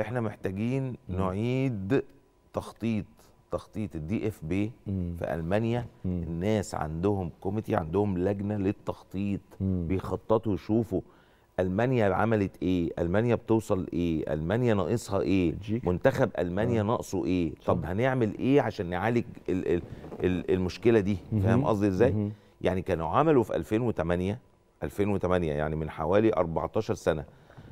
احنا محتاجين نعيد تخطيط تخطيط الدي اف بي في المانيا مم. الناس عندهم كوميتي عندهم لجنه للتخطيط مم. بيخططوا يشوفوا المانيا عملت ايه المانيا بتوصل ايه المانيا ناقصها ايه منتخب المانيا ناقصه ايه طب هنعمل ايه عشان نعالج الـ الـ الـ المشكله دي فاهم قصدي ازاي يعني كانوا عملوا في 2008 2008 يعني من حوالي 14 سنه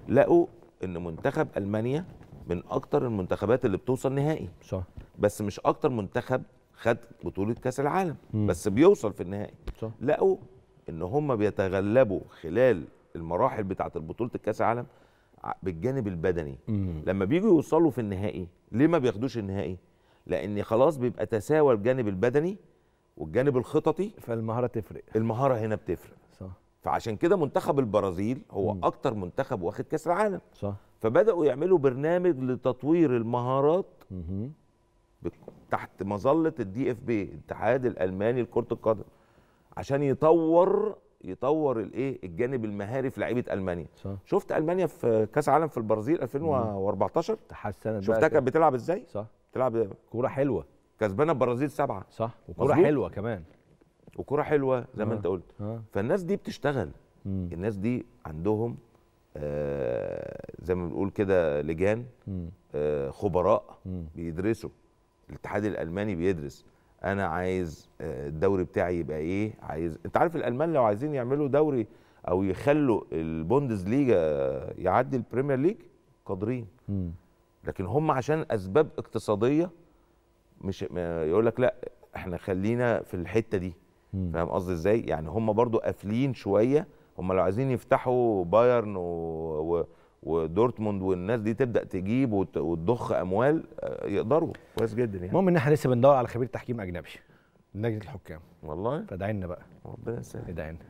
لقوا ان منتخب المانيا من اكتر المنتخبات اللي بتوصل نهائي صح بس مش اكتر منتخب خد بطوله كاس العالم م. بس بيوصل في النهائي صح. لقوا ان هم بيتغلبوا خلال المراحل بتاعه بطوله الكاس العالم بالجانب البدني مم. لما بيجوا يوصلوا في النهائي ليه ما بياخدوش النهائي لان خلاص بيبقى تساوى الجانب البدني والجانب الخططي فالمهاره تفرق المهاره هنا بتفرق فعشان كده منتخب البرازيل هو م. اكتر منتخب واخد كاس العالم صح فبداوا يعملوا برنامج لتطوير المهارات م. تحت مظله الدي اف بي الاتحاد الالماني لكره القدم عشان يطور يطور الايه الجانب المهاري في لعيبه المانيا صح. شفت المانيا في كاس عالم في البرازيل 2014 تحسنت شفتها كانت بتلعب ازاي صح بتلعب كوره حلوه كسبانه البرازيل سبعه صح وكوره حلوه كمان وكره حلوه زي ما آه. انت قلت آه. فالناس دي بتشتغل مم. الناس دي عندهم آه زي ما بنقول كده لجان آه خبراء مم. بيدرسوا الاتحاد الالماني بيدرس انا عايز آه، الدوري بتاعي يبقى ايه عايز انت عارف الالمان لو عايزين يعملوا دوري او يخلوا البوندز ليجا يعدي البريمير ليج قادرين لكن هم عشان اسباب اقتصاديه مش يقول لك لا احنا خلينا في الحته دي فاهم قصدي ازاي يعني هم برضو قافلين شويه هم لو عايزين يفتحوا بايرن و... و... ودورتموند والناس دي تبدا تجيب وت... وتضخ اموال آه، يقدروا كويس جدا يعني المهم ان احنا لسه بندور على خبير تحكيم اجنبي لجنه الحكام والله فادعي لنا بقى ربنا يسهل ادعي لنا